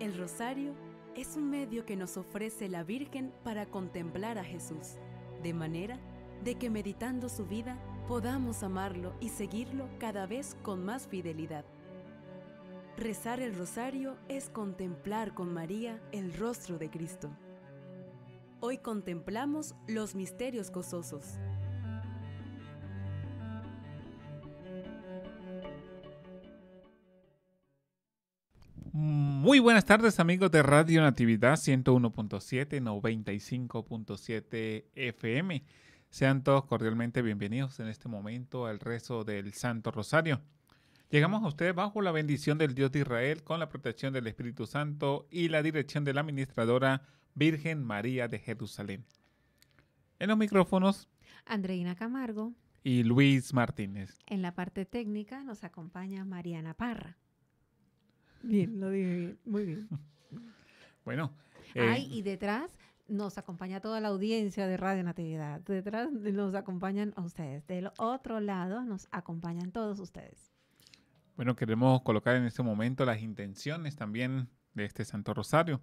El rosario es un medio que nos ofrece la Virgen para contemplar a Jesús, de manera de que meditando su vida podamos amarlo y seguirlo cada vez con más fidelidad. Rezar el rosario es contemplar con María el rostro de Cristo. Hoy contemplamos los misterios gozosos. Muy buenas tardes amigos de Radio Natividad 101.7, 95.7 FM. Sean todos cordialmente bienvenidos en este momento al rezo del Santo Rosario. Llegamos a ustedes bajo la bendición del Dios de Israel, con la protección del Espíritu Santo y la dirección de la administradora Virgen María de Jerusalén. En los micrófonos, Andreina Camargo y Luis Martínez. En la parte técnica nos acompaña Mariana Parra. Bien, lo dije bien, muy bien. Bueno. Eh, y detrás nos acompaña toda la audiencia de Radio Natividad. Detrás nos acompañan a ustedes. Del otro lado nos acompañan todos ustedes. Bueno, queremos colocar en este momento las intenciones también de este Santo Rosario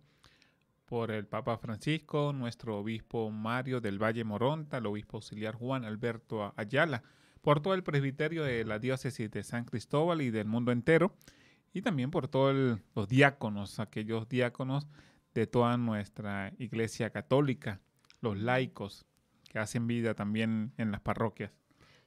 por el Papa Francisco, nuestro obispo Mario del Valle Moronta, el obispo auxiliar Juan Alberto Ayala, por todo el presbiterio de la diócesis de San Cristóbal y del mundo entero, y también por todos los diáconos, aquellos diáconos de toda nuestra iglesia católica, los laicos que hacen vida también en las parroquias.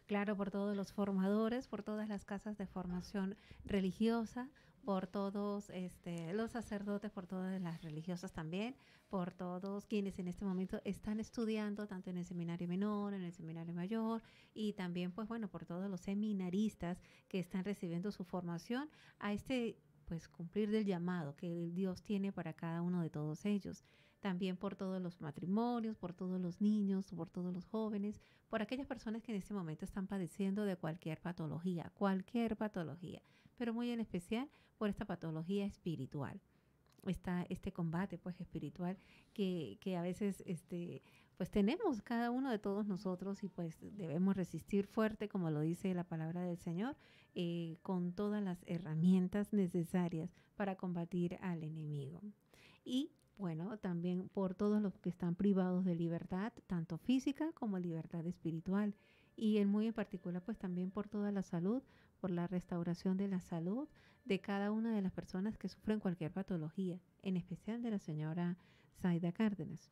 Claro, por todos los formadores, por todas las casas de formación religiosa, por todos este, los sacerdotes, por todas las religiosas también, por todos quienes en este momento están estudiando, tanto en el seminario menor, en el seminario mayor, y también, pues bueno, por todos los seminaristas que están recibiendo su formación a este pues cumplir del llamado que Dios tiene para cada uno de todos ellos. También por todos los matrimonios, por todos los niños, por todos los jóvenes, por aquellas personas que en este momento están padeciendo de cualquier patología, cualquier patología pero muy en especial por esta patología espiritual. Esta, este combate pues espiritual que, que, a veces este pues tenemos cada uno de todos nosotros y pues debemos resistir fuerte como lo dice la palabra del Señor eh, con todas las herramientas necesarias para combatir al enemigo y bueno también por todos los que están privados de libertad tanto física como libertad espiritual y en muy en particular pues también por toda la salud por la restauración de la salud de cada una de las personas que sufren cualquier patología, en especial de la señora Zaida Cárdenas.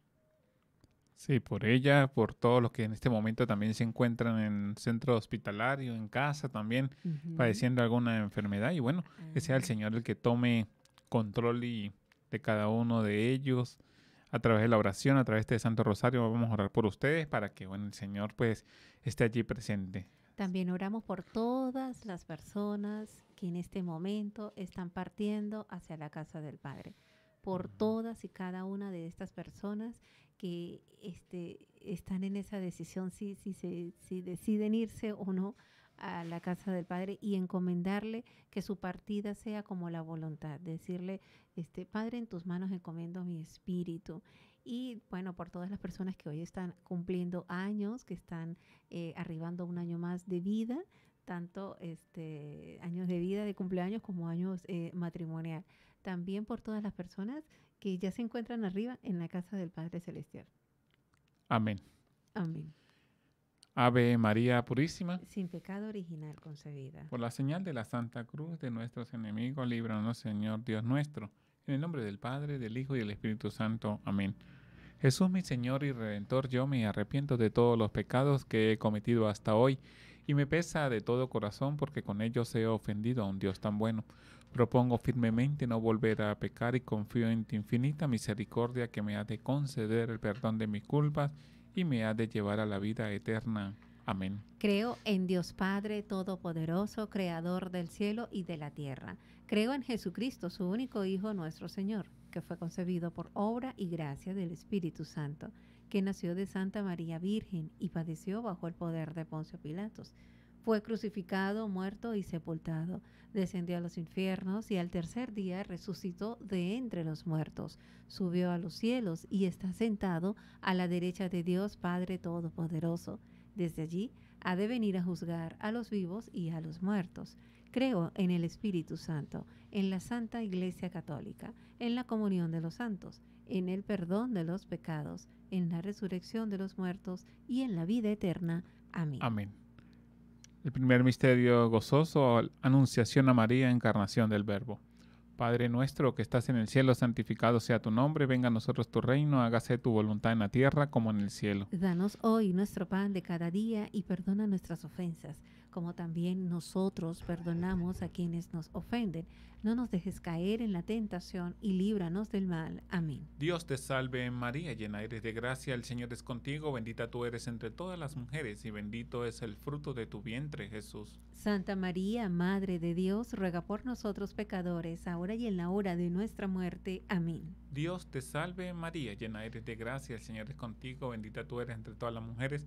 Sí, por ella, por todos los que en este momento también se encuentran en centro hospitalario, en casa también, padeciendo alguna enfermedad. Y bueno, ah, que sea el Señor el que tome control y de cada uno de ellos a través de la oración, a través de este Santo Rosario. Vamos a orar por ustedes para que bueno, el Señor pues esté allí presente. También oramos por todas las personas que en este momento están partiendo hacia la casa del Padre por todas y cada una de estas personas que este, están en esa decisión si, deciden irse o no a la casa del Padre y encomendarle que su partida sea como la voluntad, decirle, este Padre, en tus manos encomiendo mi espíritu y bueno, por todas las personas que hoy están cumpliendo años, que están eh, arribando un año más de vida, tanto este, años de vida de cumpleaños como años eh, matrimonial. También por todas las personas que ya se encuentran arriba en la casa del Padre Celestial. Amén. Amén. Ave María Purísima. Sin pecado original concebida. Por la señal de la Santa Cruz de nuestros enemigos, líbranos, Señor Dios nuestro. En el nombre del Padre, del Hijo y del Espíritu Santo. Amén. Jesús mi Señor y Redentor, yo me arrepiento de todos los pecados que he cometido hasta hoy y me pesa de todo corazón porque con ellos he ofendido a un Dios tan bueno. Propongo firmemente no volver a pecar y confío en tu infinita misericordia que me ha de conceder el perdón de mis culpas y me ha de llevar a la vida eterna. Amén. Creo en Dios Padre Todopoderoso, Creador del cielo y de la tierra. Creo en Jesucristo, su único Hijo, nuestro Señor que fue concebido por obra y gracia del Espíritu Santo, que nació de Santa María Virgen y padeció bajo el poder de Poncio Pilatos. Fue crucificado, muerto y sepultado, descendió a los infiernos y al tercer día resucitó de entre los muertos, subió a los cielos y está sentado a la derecha de Dios Padre Todopoderoso. Desde allí ha de venir a juzgar a los vivos y a los muertos. Creo en el Espíritu Santo, en la Santa Iglesia Católica, en la comunión de los santos, en el perdón de los pecados, en la resurrección de los muertos y en la vida eterna. Amén. Amén. El primer misterio gozoso, anunciación a María, encarnación del Verbo. Padre nuestro que estás en el cielo, santificado sea tu nombre, venga a nosotros tu reino, hágase tu voluntad en la tierra como en el cielo. Danos hoy nuestro pan de cada día y perdona nuestras ofensas, como también nosotros perdonamos a quienes nos ofenden. No nos dejes caer en la tentación y líbranos del mal. Amén. Dios te salve María, llena eres de gracia, el Señor es contigo, bendita tú eres entre todas las mujeres y bendito es el fruto de tu vientre Jesús. Santa María, Madre de Dios, ruega por nosotros pecadores, ahora y en la hora de nuestra muerte. Amén. Dios te salve María, llena eres de gracia, el Señor es contigo, bendita tú eres entre todas las mujeres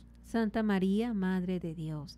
Santa María, Madre de Dios,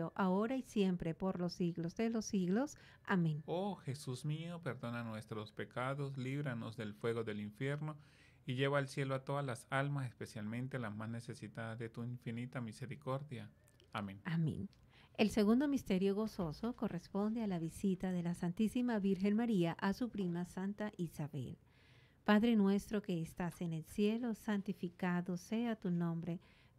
ahora y siempre, por los siglos de los siglos. Amén. Oh Jesús mío, perdona nuestros pecados, líbranos del fuego del infierno y lleva al cielo a todas las almas, especialmente las más necesitadas de tu infinita misericordia. Amén. Amén. El segundo misterio gozoso corresponde a la visita de la Santísima Virgen María a su prima Santa Isabel. Padre nuestro que estás en el cielo, santificado sea tu nombre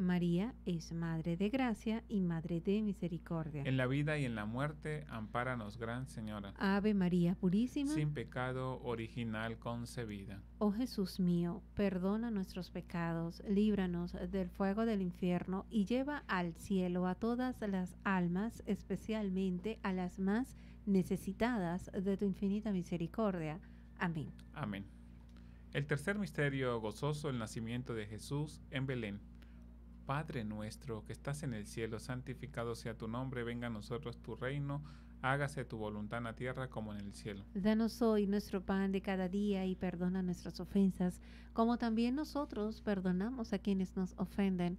María es Madre de Gracia y Madre de Misericordia. En la vida y en la muerte, ampáranos, Gran Señora. Ave María Purísima. Sin pecado original concebida. Oh Jesús mío, perdona nuestros pecados, líbranos del fuego del infierno y lleva al cielo a todas las almas, especialmente a las más necesitadas de tu infinita misericordia. Amén. Amén. El tercer misterio gozoso, el nacimiento de Jesús en Belén. Padre nuestro que estás en el cielo, santificado sea tu nombre, venga a nosotros tu reino, hágase tu voluntad en la tierra como en el cielo. Danos hoy nuestro pan de cada día y perdona nuestras ofensas, como también nosotros perdonamos a quienes nos ofenden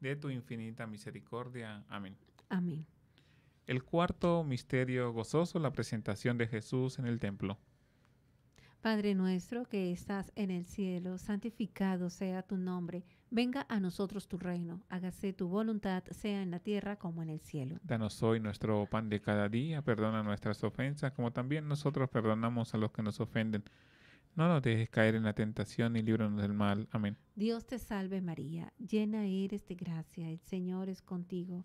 de tu infinita misericordia. Amén. Amén. El cuarto misterio gozoso, la presentación de Jesús en el templo. Padre nuestro que estás en el cielo, santificado sea tu nombre, venga a nosotros tu reino, hágase tu voluntad, sea en la tierra como en el cielo. Danos hoy nuestro pan de cada día, perdona nuestras ofensas como también nosotros perdonamos a los que nos ofenden no nos dejes caer en la tentación y líbranos del mal. Amén. Dios te salve María, llena eres de gracia, el Señor es contigo.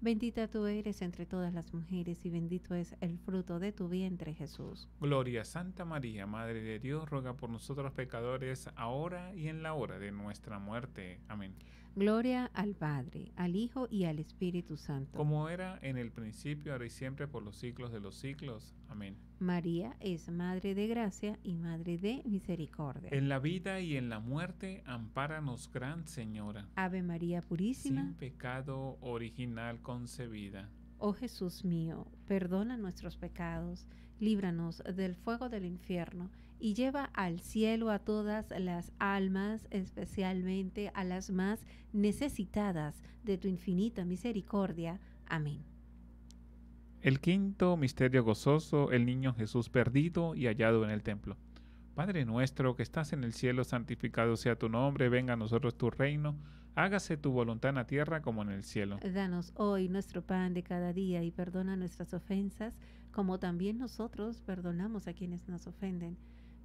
Bendita tú eres entre todas las mujeres y bendito es el fruto de tu vientre Jesús. Gloria a Santa María, Madre de Dios, ruega por nosotros pecadores, ahora y en la hora de nuestra muerte. Amén. Gloria al Padre, al Hijo y al Espíritu Santo. Como era en el principio, ahora y siempre, por los siglos de los siglos. Amén. María es Madre de Gracia y Madre de Misericordia. En la vida y en la muerte, ampáranos, Gran Señora. Ave María Purísima. Sin pecado original concebida. Oh Jesús mío, perdona nuestros pecados, líbranos del fuego del infierno y lleva al cielo a todas las almas, especialmente a las más necesitadas de tu infinita misericordia. Amén. El quinto misterio gozoso, el niño Jesús perdido y hallado en el templo. Padre nuestro que estás en el cielo, santificado sea tu nombre, venga a nosotros tu reino, hágase tu voluntad en la tierra como en el cielo. Danos hoy nuestro pan de cada día y perdona nuestras ofensas, como también nosotros perdonamos a quienes nos ofenden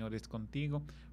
Señor es contigo.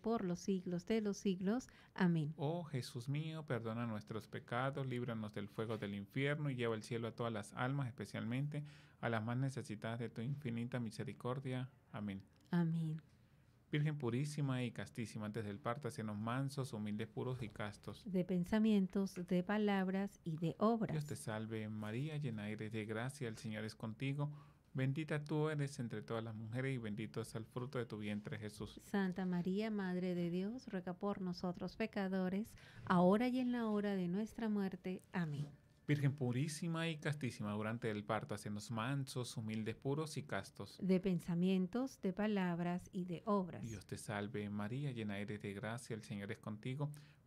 por los siglos de los siglos. Amén. Oh Jesús mío, perdona nuestros pecados, líbranos del fuego del infierno y lleva al cielo a todas las almas, especialmente a las más necesitadas de tu infinita misericordia. Amén. Amén. Virgen purísima y castísima, antes del parto, hacemos mansos, humildes, puros y castos. De pensamientos, de palabras y de obras. Dios te salve María, llena eres de gracia, el Señor es contigo. Bendita tú eres entre todas las mujeres y bendito es el fruto de tu vientre Jesús. Santa María, Madre de Dios, ruega por nosotros pecadores, ahora y en la hora de nuestra muerte. Amén. Virgen purísima y castísima, durante el parto, hacenos mansos, humildes, puros y castos. De pensamientos, de palabras y de obras. Dios te salve María, llena eres de gracia, el Señor es contigo.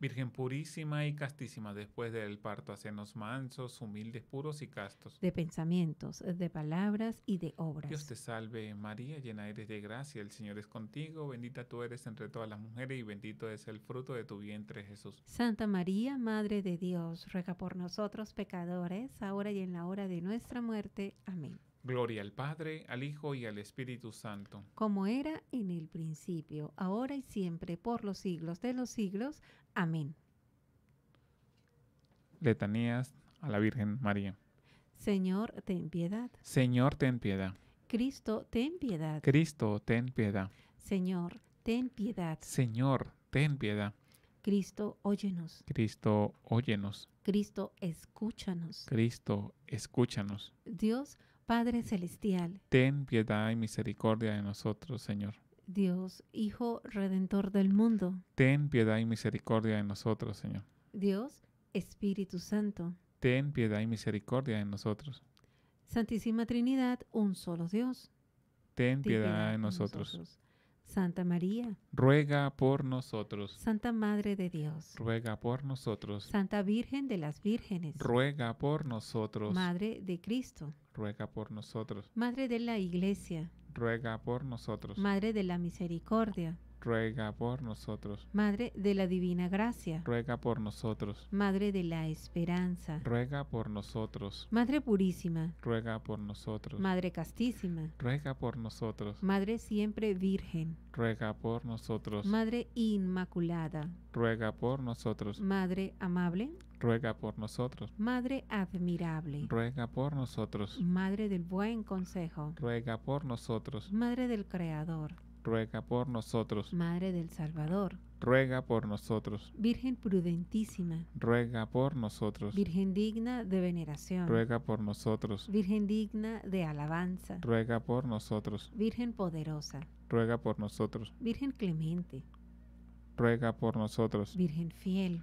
Virgen purísima y castísima, después del parto, hacernos mansos, humildes, puros y castos. De pensamientos, de palabras y de obras. Dios te salve María, llena eres de gracia, el Señor es contigo, bendita tú eres entre todas las mujeres y bendito es el fruto de tu vientre Jesús. Santa María, Madre de Dios, ruega por nosotros pecadores, ahora y en la hora de nuestra muerte. Amén. Gloria al Padre, al Hijo y al Espíritu Santo. Como era en el principio, ahora y siempre, por los siglos de los siglos. Amén. Letanías a la Virgen María. Señor, ten piedad. Señor, ten piedad. Cristo, ten piedad. Cristo, ten piedad. Señor, ten piedad. Señor, ten piedad. Cristo, óyenos. Cristo, óyenos. Cristo, escúchanos. Cristo, escúchanos. Dios, Padre Celestial. Ten piedad y misericordia de nosotros, Señor. Dios, Hijo Redentor del mundo. Ten piedad y misericordia en nosotros, Señor. Dios, Espíritu Santo. Ten piedad y misericordia en nosotros. Santísima Trinidad, un solo Dios. Ten piedad, en nosotros. nosotros. Santa María, ruega por nosotros. Santa Madre de Dios, ruega por nosotros. Santa Virgen de las Vírgenes, ruega por nosotros. Madre de Cristo, ruega por nosotros. Madre de la Iglesia, ruega por nosotros. Madre de la Misericordia ruega por nosotros. Madre de la Divina Gracia, ruega por nosotros. Madre de la Esperanza, ruega por nosotros. Madre Purísima, ruega por nosotros. Madre Castísima, ruega por nosotros. Madre Siempre Virgen, ruega por nosotros. Madre Inmaculada, ruega por nosotros. Madre Amable, ruega por nosotros. Madre admirable, ruega por nosotros. Madre del buen consejo, ruega por nosotros. Madre del Creador, ruega por nosotros. Madre del Salvador, ruega por nosotros. Virgen prudentísima, ruega por nosotros. Virgen digna de veneración, ruega por nosotros. Virgen digna de alabanza, ruega por nosotros. Virgen poderosa, ruega por nosotros. Virgen clemente, ruega por nosotros. Virgen fiel,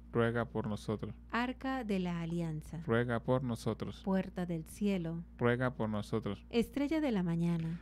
ruega por nosotros. Arca de la Alianza, ruega por nosotros. Puerta del cielo, ruega por nosotros. Estrella de la mañana,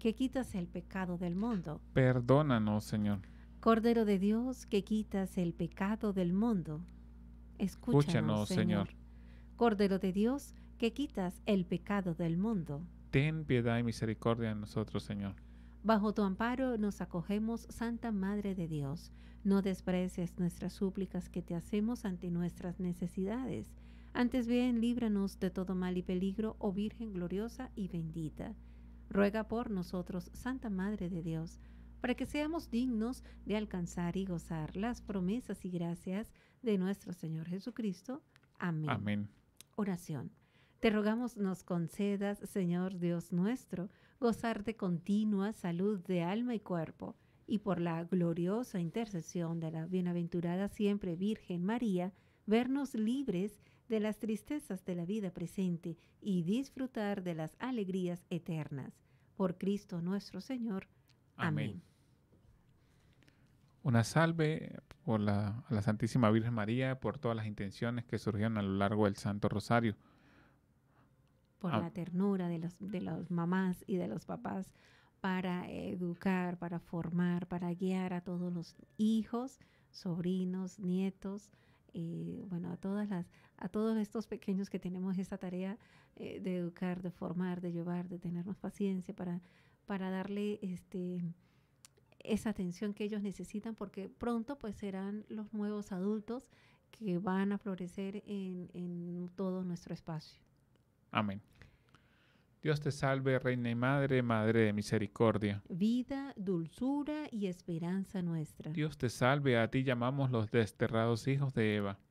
que quitas el pecado del mundo. Perdónanos, Señor. Cordero de Dios, que quitas el pecado del mundo. Escúchanos, Señor. Cordero de Dios, que quitas el pecado del mundo. Ten piedad y misericordia en nosotros, Señor. Bajo tu amparo nos acogemos, Santa Madre de Dios. No desprecies nuestras súplicas que te hacemos ante nuestras necesidades. Antes bien, líbranos de todo mal y peligro, oh Virgen gloriosa y bendita ruega por nosotros, Santa Madre de Dios, para que seamos dignos de alcanzar y gozar las promesas y gracias de nuestro Señor Jesucristo. Amén. Oración. Te rogamos nos concedas, Señor Dios nuestro, gozar de continua salud de alma y cuerpo, y por la gloriosa intercesión de la bienaventurada siempre Virgen María, vernos libres de las tristezas de la vida presente y disfrutar de las alegrías eternas. Por Cristo nuestro Señor. Amén. Una salve por la, a la Santísima Virgen María, por todas las intenciones que surgieron a lo largo del Santo Rosario. Por ah. la ternura de los, de los mamás y de los papás para educar, para formar, para guiar a todos los hijos, sobrinos, nietos, eh, bueno, a todas las, a todos estos pequeños que tenemos esta tarea eh, de educar, de formar, de llevar, de tenernos paciencia para, para darle este, esa atención que ellos necesitan, porque pronto pues serán los nuevos adultos que van a florecer en, en todo nuestro espacio. Amén. Dios te salve, Reina y Madre, Madre de Misericordia. Vida, dulzura y esperanza nuestra. Dios te salve, a ti llamamos los desterrados hijos de Eva.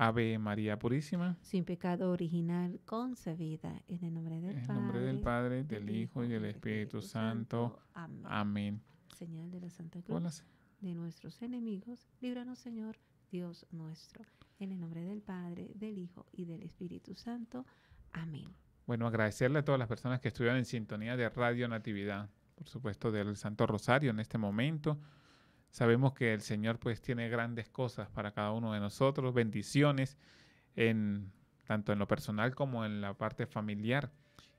Ave María Purísima. Sin pecado original concebida. En el nombre del, Padre, del Hijo y del Espíritu, Santo. Amén. Señal de la Santa Cruz. De nuestros enemigos, líbranos Señor, Dios nuestro. En el nombre del Padre, del Hijo y del Espíritu Santo. Amén. Bueno, agradecerle a todas las personas que estuvieron en sintonía de Radio Natividad, por supuesto del Santo Rosario en este momento. Sabemos que el Señor pues tiene grandes cosas para cada uno de nosotros, bendiciones en tanto en lo personal como en la parte familiar.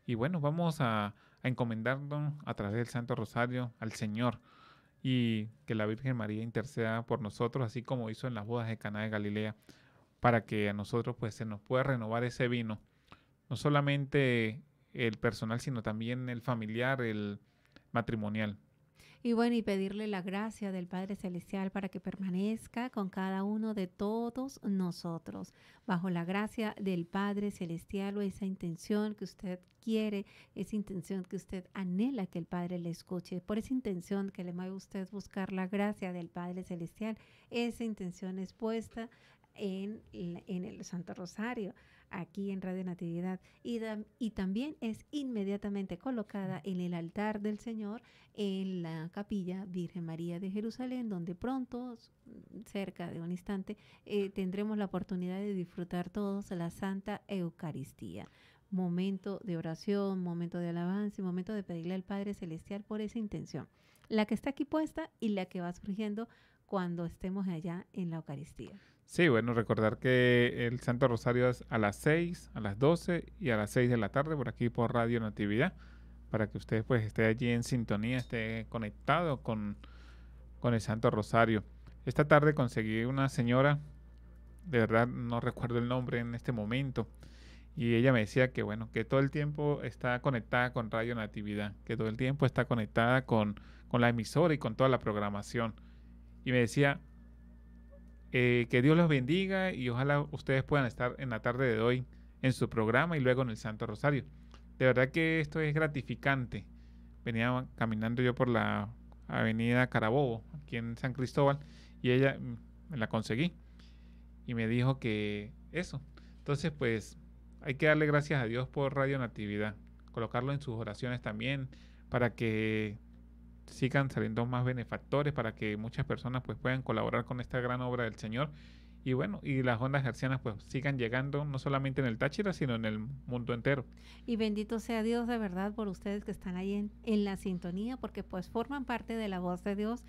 Y bueno, vamos a, a encomendarnos a través del Santo Rosario al Señor y que la Virgen María interceda por nosotros, así como hizo en las bodas de Caná de Galilea, para que a nosotros pues se nos pueda renovar ese vino, no solamente el personal, sino también el familiar, el matrimonial. Y bueno, y pedirle la gracia del Padre Celestial para que permanezca con cada uno de todos nosotros. Bajo la gracia del Padre Celestial o esa intención que usted quiere, esa intención que usted anhela que el Padre le escuche, por esa intención que le mueve a usted buscar la gracia del Padre Celestial, esa intención es puesta en, en el Santo Rosario aquí en Radio Natividad y, y también es inmediatamente colocada en el altar del Señor en la capilla Virgen María de Jerusalén, donde pronto, cerca de un instante, eh, tendremos la oportunidad de disfrutar todos la Santa Eucaristía momento de oración, momento de alabanza y momento de pedirle al Padre Celestial por esa intención, la que está aquí puesta y la que va surgiendo cuando estemos allá en la Eucaristía. Sí, bueno, recordar que el Santo Rosario es a las 6, a las 12 y a las 6 de la tarde por aquí por Radio Natividad, para que ustedes pues esté allí en sintonía, esté conectado con, con el Santo Rosario. Esta tarde conseguí una señora, de verdad no recuerdo el nombre en este momento, y ella me decía que bueno, que todo el tiempo está conectada con Radio Natividad, que todo el tiempo está conectada con, con la emisora y con toda la programación. Y me decía, eh, que Dios los bendiga y ojalá ustedes puedan estar en la tarde de hoy en su programa y luego en el Santo Rosario. De verdad que esto es gratificante. Venía caminando yo por la avenida Carabobo, aquí en San Cristóbal, y ella mm, me la conseguí y me dijo que eso. Entonces, pues hay que darle gracias a Dios por Radio Natividad, colocarlo en sus oraciones también para que sigan saliendo más benefactores para que muchas personas pues puedan colaborar con esta gran obra del Señor y bueno, y las ondas hercianas pues sigan llegando no solamente en el Táchira, sino en el mundo entero. Y bendito sea Dios de verdad por ustedes que están ahí en, en la sintonía, porque pues forman parte de la voz de Dios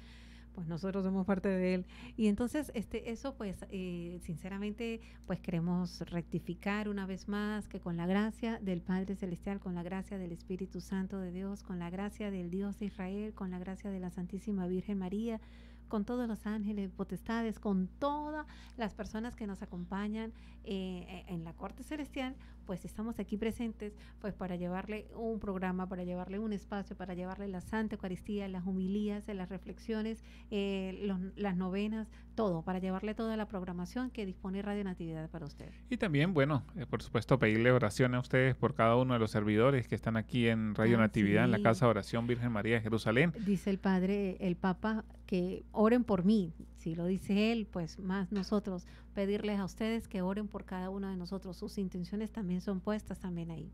pues nosotros somos parte de él. Y entonces, este, eso pues, eh, sinceramente, pues queremos rectificar una vez más que con la gracia del Padre Celestial, con la gracia del Espíritu Santo de Dios, con la gracia del Dios de Israel, con la gracia de la Santísima Virgen María, con todos los ángeles, potestades, con todas las personas que nos acompañan eh, e-, en la corte celestial, pues estamos aquí presentes pues para llevarle un programa, para llevarle un espacio, para llevarle la Santa Eucaristía, las humilías, las reflexiones, eh, las novenas, todo, para llevarle toda la programación que dispone Radio Natividad para usted. Y también, bueno, eh, por supuesto, pedirle oración a ustedes por cada uno de los servidores que están aquí en Radio ah, Natividad, en la Casa de Oración Virgen María de Jerusalén. Dice el Padre, el Papa que oren por mí, si lo dice Él, pues más nosotros, pedirles a ustedes que oren por cada uno de nosotros, sus intenciones también son puestas también ahí.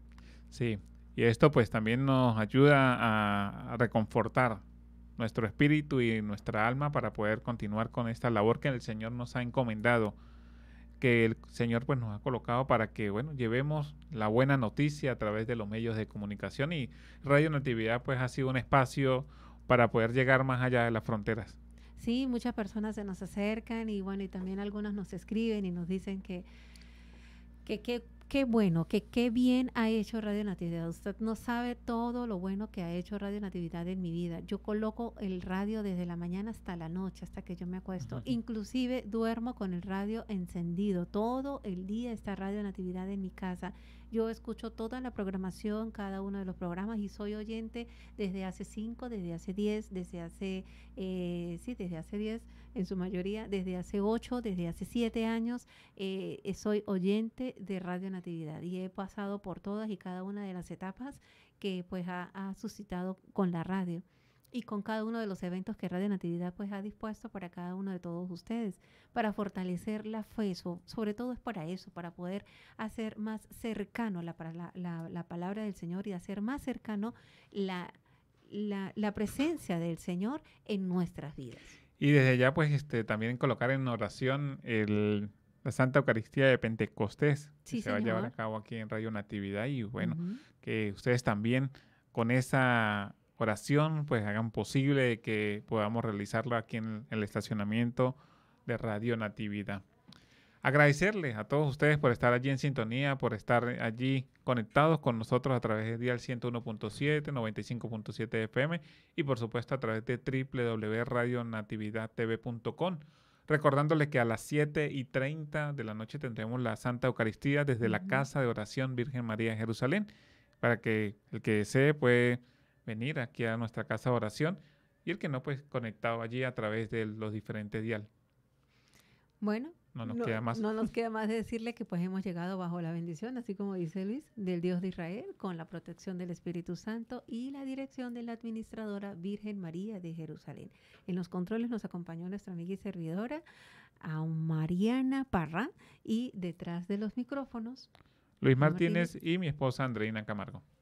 Sí, y esto pues también nos ayuda a, reconfortar nuestro espíritu y nuestra alma para poder continuar con esta labor que el Señor nos ha encomendado, que el Señor pues nos ha colocado para que, bueno, llevemos la buena noticia a través de los medios de comunicación y Radio Natividad pues ha sido un espacio para poder llegar más allá de las fronteras. Sí, muchas personas se nos acercan y bueno, y también algunos nos escriben y nos dicen que qué que, bueno, que qué bien ha hecho Radio Natividad. Usted no sabe todo lo bueno que ha hecho Radio Natividad en mi vida. Yo coloco el radio desde la mañana hasta la noche, hasta que yo me acuesto. Inclusive duermo con el radio encendido. Todo el día está Radio Natividad en mi casa yo escucho toda la programación, cada uno de los programas y soy oyente desde hace 5, desde hace 10, desde hace, eh, sí, desde hace 10 en su mayoría, desde hace 8, desde hace 7 años. Eh, eh, soy oyente de Radio Natividad y he pasado por todas y cada una de las etapas que pues ha suscitado con la radio y con cada uno de los eventos que Radio Natividad pues ha dispuesto para cada uno de todos ustedes, para fortalecer la fe, sobre todo es para eso, para poder hacer más cercano la, la, palabra del Señor y hacer más cercano la, presencia del Señor en nuestras vidas. Y desde ya pues este, también colocar en oración el la Santa Eucaristía de Pentecostés que se va a llevar a cabo aquí en Radio Natividad y bueno, que ustedes también con esa oración, pues hagan posible que podamos realizarlo aquí en el estacionamiento de Radio Natividad. Agradecerles a todos ustedes por estar allí en sintonía, por estar allí conectados con nosotros a través de Dial 101.7, 95.7 FM y por supuesto a través de www.radionatividadtv.com. Recordándoles que a las 7 y 30 de la noche tendremos la Santa Eucaristía desde la Casa de Oración Virgen María en Jerusalén para que el que desee puede venir aquí a nuestra casa de oración y el que no, pues conectado allí a través de los diferentes dial. Bueno, no nos, queda más. no nos queda más de decirle que pues hemos llegado bajo la bendición, así como dice Luis, del Dios de Israel, con la protección del Espíritu Santo y la dirección de la administradora Virgen María de Jerusalén. En los controles nos acompañó nuestra amiga y servidora, a Mariana Parra, y detrás de los micrófonos. Luis Martínez, Martínez y mi esposa Andreina Camargo.